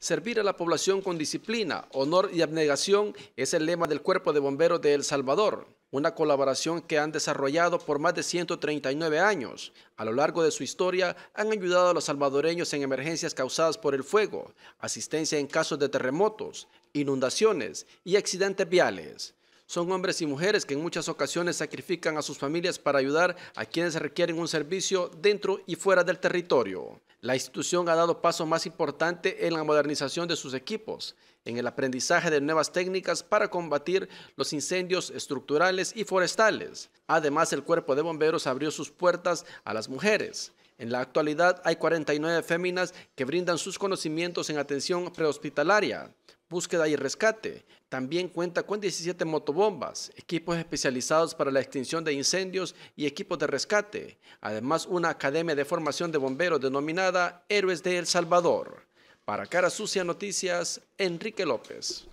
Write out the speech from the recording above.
Servir a la población con disciplina, honor y abnegación es el lema del Cuerpo de Bomberos de El Salvador, una colaboración que han desarrollado por más de 139 años. A lo largo de su historia han ayudado a los salvadoreños en emergencias causadas por el fuego, asistencia en casos de terremotos, inundaciones y accidentes viales. Son hombres y mujeres que en muchas ocasiones sacrifican a sus familias para ayudar a quienes requieren un servicio dentro y fuera del territorio. La institución ha dado paso más importante en la modernización de sus equipos, en el aprendizaje de nuevas técnicas para combatir los incendios estructurales y forestales. Además, el cuerpo de bomberos abrió sus puertas a las mujeres. En la actualidad hay 49 féminas que brindan sus conocimientos en atención prehospitalaria, búsqueda y rescate. También cuenta con 17 motobombas, equipos especializados para la extinción de incendios y equipos de rescate. Además, una academia de formación de bomberos denominada Héroes de El Salvador. Para Cara Sucia Noticias, Enrique López.